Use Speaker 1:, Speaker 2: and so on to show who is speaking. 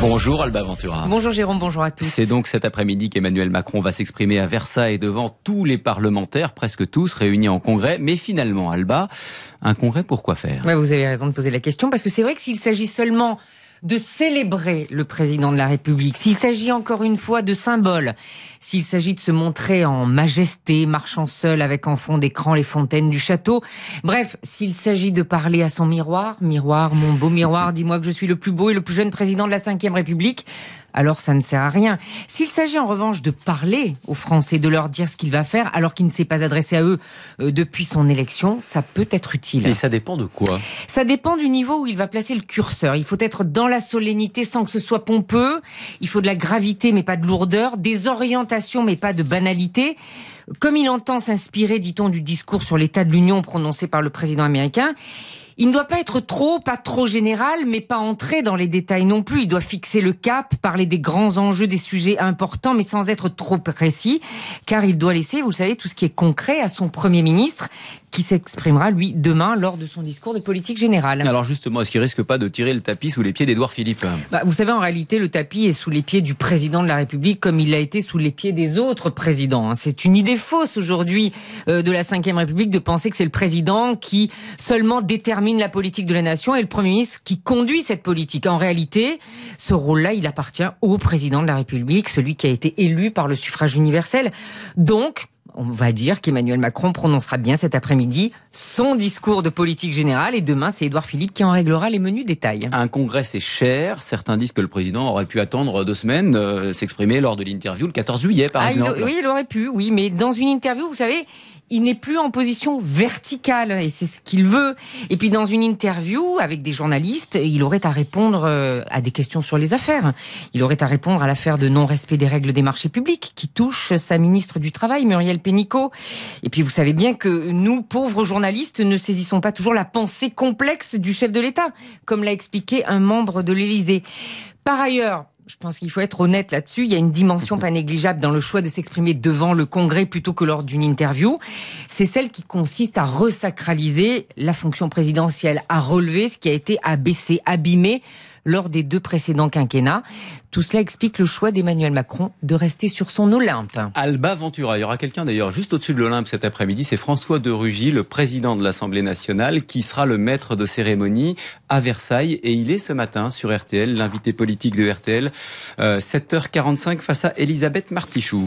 Speaker 1: Bonjour Alba Ventura. Bonjour Jérôme, bonjour à tous. C'est donc cet après-midi qu'Emmanuel Macron va s'exprimer à Versailles devant tous les parlementaires, presque tous réunis en congrès. Mais finalement, Alba, un congrès pour quoi faire
Speaker 2: Vous avez raison de poser la question, parce que c'est vrai que s'il s'agit seulement de célébrer le président de la République, s'il s'agit encore une fois de symboles, s'il s'agit de se montrer en majesté, marchant seul avec en fond d'écran les fontaines du château, bref, s'il s'agit de parler à son miroir, miroir, mon beau miroir, dis-moi que je suis le plus beau et le plus jeune président de la Ve République, alors ça ne sert à rien. S'il s'agit en revanche de parler aux Français, de leur dire ce qu'il va faire, alors qu'il ne s'est pas adressé à eux euh, depuis son élection, ça peut être utile. Et ça dépend de quoi Ça dépend du niveau où il va placer le curseur. Il faut être dans la solennité sans que ce soit pompeux. Il faut de la gravité mais pas de lourdeur, des orientations mais pas de banalité. Comme il entend s'inspirer, dit-on, du discours sur l'état de l'Union prononcé par le président américain, il ne doit pas être trop, pas trop général, mais pas entrer dans les détails non plus. Il doit fixer le cap, parler des grands enjeux, des sujets importants, mais sans être trop précis, car il doit laisser, vous le savez, tout ce qui est concret à son Premier ministre, qui s'exprimera, lui, demain, lors de son discours de politique générale. Alors
Speaker 1: justement, est-ce qu'il risque pas de tirer le tapis sous les pieds d'Édouard Philippe
Speaker 2: bah, Vous savez, en réalité, le tapis est sous les pieds du président de la République, comme il l'a été sous les pieds des autres présidents. Hein. C'est une idée fausse aujourd'hui euh, de la Ve République de penser que c'est le président qui seulement détermine la politique de la nation et le Premier ministre qui conduit cette politique. En réalité, ce rôle-là, il appartient au président de la République, celui qui a été élu par le suffrage universel. Donc, on va dire qu'Emmanuel Macron prononcera bien cet après-midi son discours de politique générale et demain c'est Édouard Philippe qui en réglera les menus détails.
Speaker 1: Un congrès c'est cher, certains disent que le président aurait pu attendre deux semaines, euh, s'exprimer lors de l'interview le 14 juillet par ah, exemple. oui,
Speaker 2: il aurait pu, oui, mais dans une interview, vous savez, il n'est plus en position verticale et c'est ce qu'il veut. Et puis dans une interview avec des journalistes, il aurait à répondre euh, à des questions sur les affaires. Il aurait à répondre à l'affaire de non-respect des règles des marchés publics qui touche sa ministre du Travail, Muriel Pénicaud. Et puis vous savez bien que nous, pauvres journalistes, ne saisissons pas toujours la pensée complexe du chef de l'État, comme l'a expliqué un membre de l'Élysée. Par ailleurs, je pense qu'il faut être honnête là-dessus. Il y a une dimension mhm. pas négligeable dans le choix de s'exprimer devant le Congrès plutôt que lors d'une interview. C'est celle qui consiste à resacraliser la fonction présidentielle, à relever ce qui a été abaissé, abîmé lors des deux précédents quinquennats. Tout cela explique le choix d'Emmanuel Macron de rester sur son Olympe.
Speaker 1: Alba Ventura, il y aura quelqu'un d'ailleurs juste au-dessus de l'Olympe cet après-midi, c'est François de Rugy, le président de l'Assemblée nationale, qui sera le maître de cérémonie à Versailles. Et il est ce matin sur RTL, l'invité politique de RTL, 7h45 euh, face à Elisabeth Martichoux.